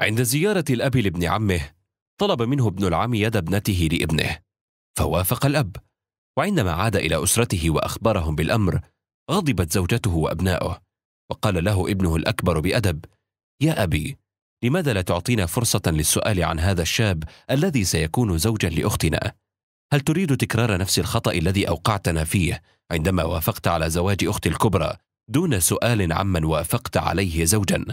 عند زيارة الأب لابن عمه طلب منه ابن العم يد ابنته لابنه فوافق الأب وعندما عاد إلى أسرته وأخبرهم بالأمر غضبت زوجته وأبناؤه وقال له ابنه الأكبر بأدب يا أبي لماذا لا تعطينا فرصة للسؤال عن هذا الشاب الذي سيكون زوجا لأختنا؟ هل تريد تكرار نفس الخطأ الذي أوقعتنا فيه عندما وافقت على زواج أختي الكبرى دون سؤال عمن وافقت عليه زوجا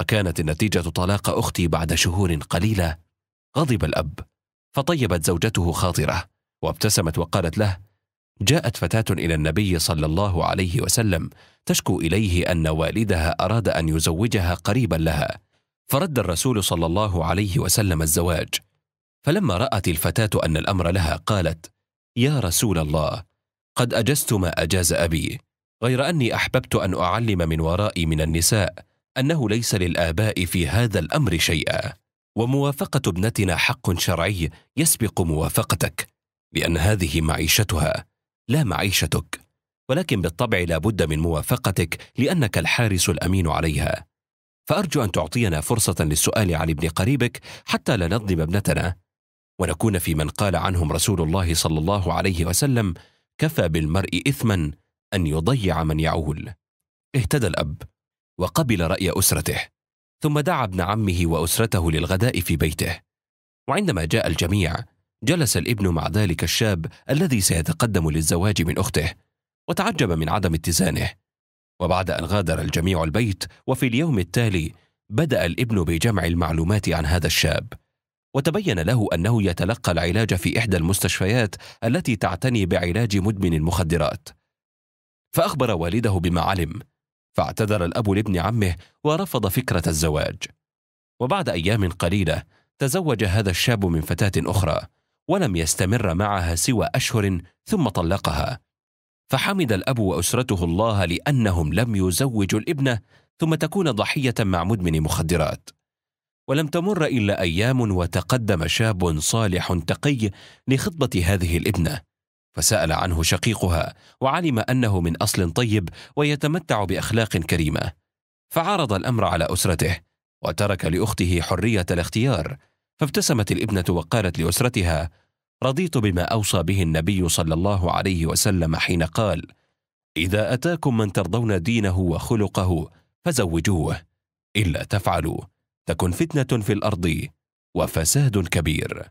وكانت النتيجة طلاق أختي بعد شهور قليلة غضب الأب فطيبت زوجته خاطره وابتسمت وقالت له جاءت فتاة إلى النبي صلى الله عليه وسلم تشكو إليه أن والدها أراد أن يزوجها قريبا لها فرد الرسول صلى الله عليه وسلم الزواج فلما رأت الفتاة أن الأمر لها قالت يا رسول الله قد أجزت ما أجاز أبي غير أني أحببت أن أعلم من ورائي من النساء أنه ليس للآباء في هذا الأمر شيئا وموافقة ابنتنا حق شرعي يسبق موافقتك لأن هذه معيشتها لا معيشتك ولكن بالطبع لا بد من موافقتك لأنك الحارس الأمين عليها فأرجو أن تعطينا فرصة للسؤال عن ابن قريبك حتى لا نظلم ابنتنا ونكون في من قال عنهم رسول الله صلى الله عليه وسلم كفى بالمرء إثما أن يضيع من يعول اهتدى الأب وقبل رأي أسرته ثم دعا ابن عمه وأسرته للغداء في بيته وعندما جاء الجميع جلس الابن مع ذلك الشاب الذي سيتقدم للزواج من أخته وتعجب من عدم اتزانه وبعد أن غادر الجميع البيت وفي اليوم التالي بدأ الابن بجمع المعلومات عن هذا الشاب وتبين له أنه يتلقى العلاج في إحدى المستشفيات التي تعتني بعلاج مدمن المخدرات فأخبر والده بما علم فاعتذر الأب لابن عمه ورفض فكرة الزواج وبعد أيام قليلة تزوج هذا الشاب من فتاة أخرى ولم يستمر معها سوى أشهر ثم طلقها فحمد الأب وأسرته الله لأنهم لم يزوجوا الابنة ثم تكون ضحية مع مدمن مخدرات ولم تمر إلا أيام وتقدم شاب صالح تقي لخطبة هذه الابنة فسأل عنه شقيقها وعلم أنه من أصل طيب ويتمتع بأخلاق كريمة فعرض الأمر على أسرته وترك لأخته حرية الاختيار فابتسمت الابنة وقالت لأسرتها رضيت بما أوصى به النبي صلى الله عليه وسلم حين قال إذا أتاكم من ترضون دينه وخلقه فزوجوه إلا تفعلوا تكن فتنة في الأرض وفساد كبير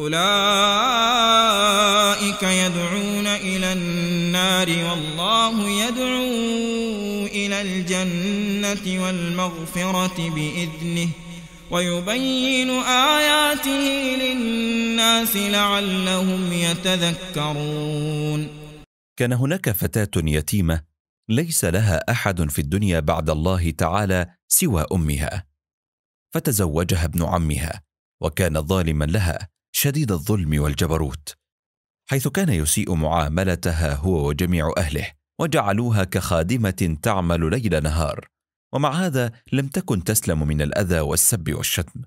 أولئك يدعون إلى النار والله يدعو إلى الجنة والمغفرة بإذنه ويبين آياته للناس لعلهم يتذكرون كان هناك فتاة يتيمة ليس لها أحد في الدنيا بعد الله تعالى سوى أمها فتزوجها ابن عمها وكان ظالما لها شديد الظلم والجبروت حيث كان يسيء معاملتها هو وجميع اهله وجعلوها كخادمه تعمل ليل نهار ومع هذا لم تكن تسلم من الاذى والسب والشتم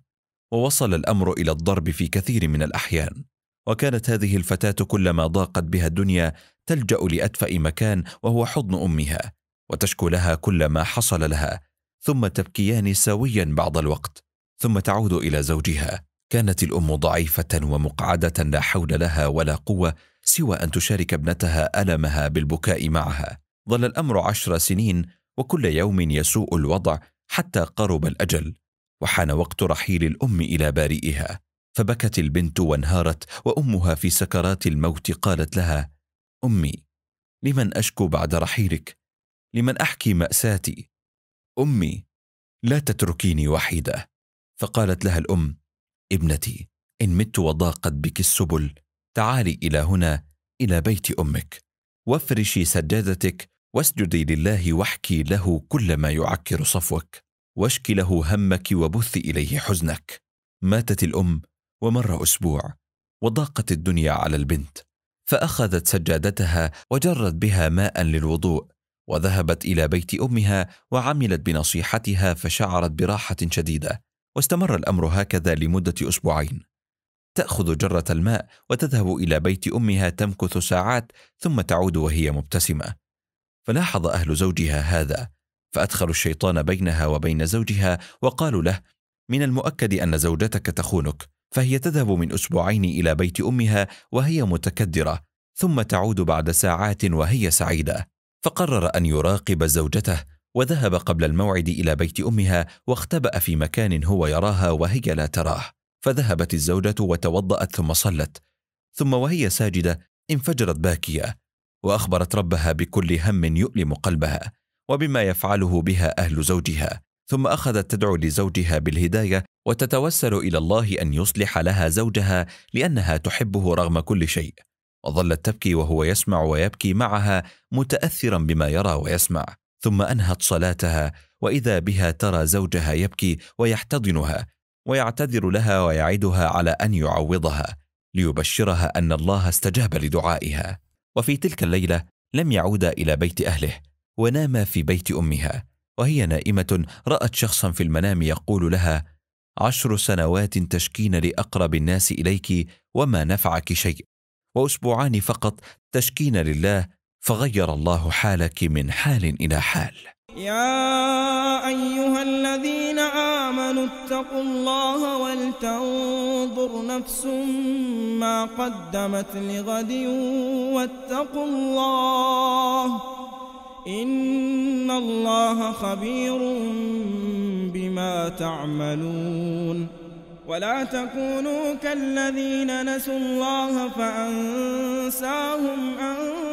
ووصل الامر الى الضرب في كثير من الاحيان وكانت هذه الفتاه كلما ضاقت بها الدنيا تلجا لادفا مكان وهو حضن امها وتشكو لها كل ما حصل لها ثم تبكيان سويا بعض الوقت ثم تعود الى زوجها كانت الام ضعيفه ومقعده لا حول لها ولا قوه سوى ان تشارك ابنتها المها بالبكاء معها ظل الامر عشر سنين وكل يوم يسوء الوضع حتى قرب الاجل وحان وقت رحيل الام الى بارئها فبكت البنت وانهارت وامها في سكرات الموت قالت لها امي لمن اشكو بعد رحيلك لمن احكي ماساتي امي لا تتركيني وحيده فقالت لها الام ابنتي إن مت وضاقت بك السبل تعالي إلى هنا إلى بيت أمك وافرشي سجادتك واسجدي لله واحكي له كل ما يعكر صفوك واشكي له همك وبث إليه حزنك ماتت الأم ومر أسبوع وضاقت الدنيا على البنت فأخذت سجادتها وجرت بها ماء للوضوء وذهبت إلى بيت أمها وعملت بنصيحتها فشعرت براحة شديدة واستمر الامر هكذا لمده اسبوعين تاخذ جره الماء وتذهب الى بيت امها تمكث ساعات ثم تعود وهي مبتسمه فلاحظ اهل زوجها هذا فادخلوا الشيطان بينها وبين زوجها وقالوا له من المؤكد ان زوجتك تخونك فهي تذهب من اسبوعين الى بيت امها وهي متكدره ثم تعود بعد ساعات وهي سعيده فقرر ان يراقب زوجته وذهب قبل الموعد الى بيت امها واختبا في مكان هو يراها وهي لا تراه فذهبت الزوجه وتوضات ثم صلت ثم وهي ساجده انفجرت باكيه واخبرت ربها بكل هم يؤلم قلبها وبما يفعله بها اهل زوجها ثم اخذت تدعو لزوجها بالهدايه وتتوسل الى الله ان يصلح لها زوجها لانها تحبه رغم كل شيء وظلت تبكي وهو يسمع ويبكي معها متاثرا بما يرى ويسمع ثم انهت صلاتها واذا بها ترى زوجها يبكي ويحتضنها ويعتذر لها ويعدها على ان يعوضها ليبشرها ان الله استجاب لدعائها وفي تلك الليله لم يعود الى بيت اهله ونام في بيت امها وهي نائمه رات شخصا في المنام يقول لها عشر سنوات تشكين لاقرب الناس اليك وما نفعك شيء واسبوعان فقط تشكين لله فغير الله حالك من حال إلى حال يا أيها الذين آمنوا اتقوا الله ولتنظر نفس ما قدمت لغد واتقوا الله إن الله خبير بما تعملون ولا تكونوا كالذين نسوا الله فأنساهم أنفسهم